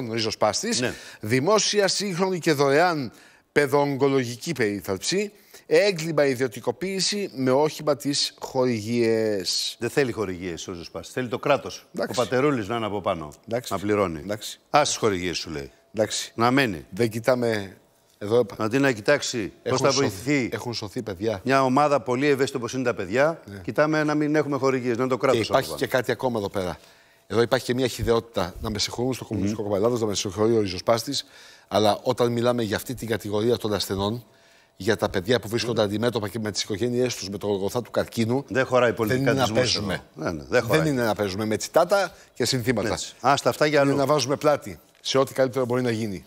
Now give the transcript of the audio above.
Λοιπόν, ριζοσπάστη, ναι. δημόσια, σύγχρονη και δωρεάν παιδοογκολογική περίθαλψη, έγκλημα ιδιωτικοποίηση με όχημα τι χορηγίε. Δεν θέλει χορηγίες ο ριζοσπάστη. Θέλει το κράτος. Ο πατερούλης να είναι από πάνω. Εντάξει. Να πληρώνει. Α τις χορηγίες σου λέει. Εντάξει. Να μένει. Δεν κοιτάμε. Εδώ... Ε, να να κοιτάξει πώς θα βοηθηθεί. έχουν σωθεί παιδιά. Μια ομάδα πολύ ευαίσθητη όπως είναι τα παιδιά. Ναι. Κοιτάμε να μην έχουμε χορηγίες, να είναι το κράτος. Ε, υπάρχει και κάτι ακόμα εδώ πέρα. Εδώ υπάρχει και μια χειδαιότητα, Να με συγχωρούν στο Κομμουνιστικό mm. Κόμμα να με συγχωρεί ο Ριζοσπάστης, αλλά όταν μιλάμε για αυτή την κατηγορία των ασθενών, για τα παιδιά που βρίσκονται αντιμέτωπα και με τις οικογένειές τους, με το γολγοθά του καρκίνου. Δεν χωράει δεν είναι να παίζουμε. Ναι, ναι, δεν, δεν είναι να παίζουμε με τσιτάτα και συνθήματα. Άστα αυτά για να βάζουμε πλάτη σε ό,τι καλύτερο μπορεί να γίνει.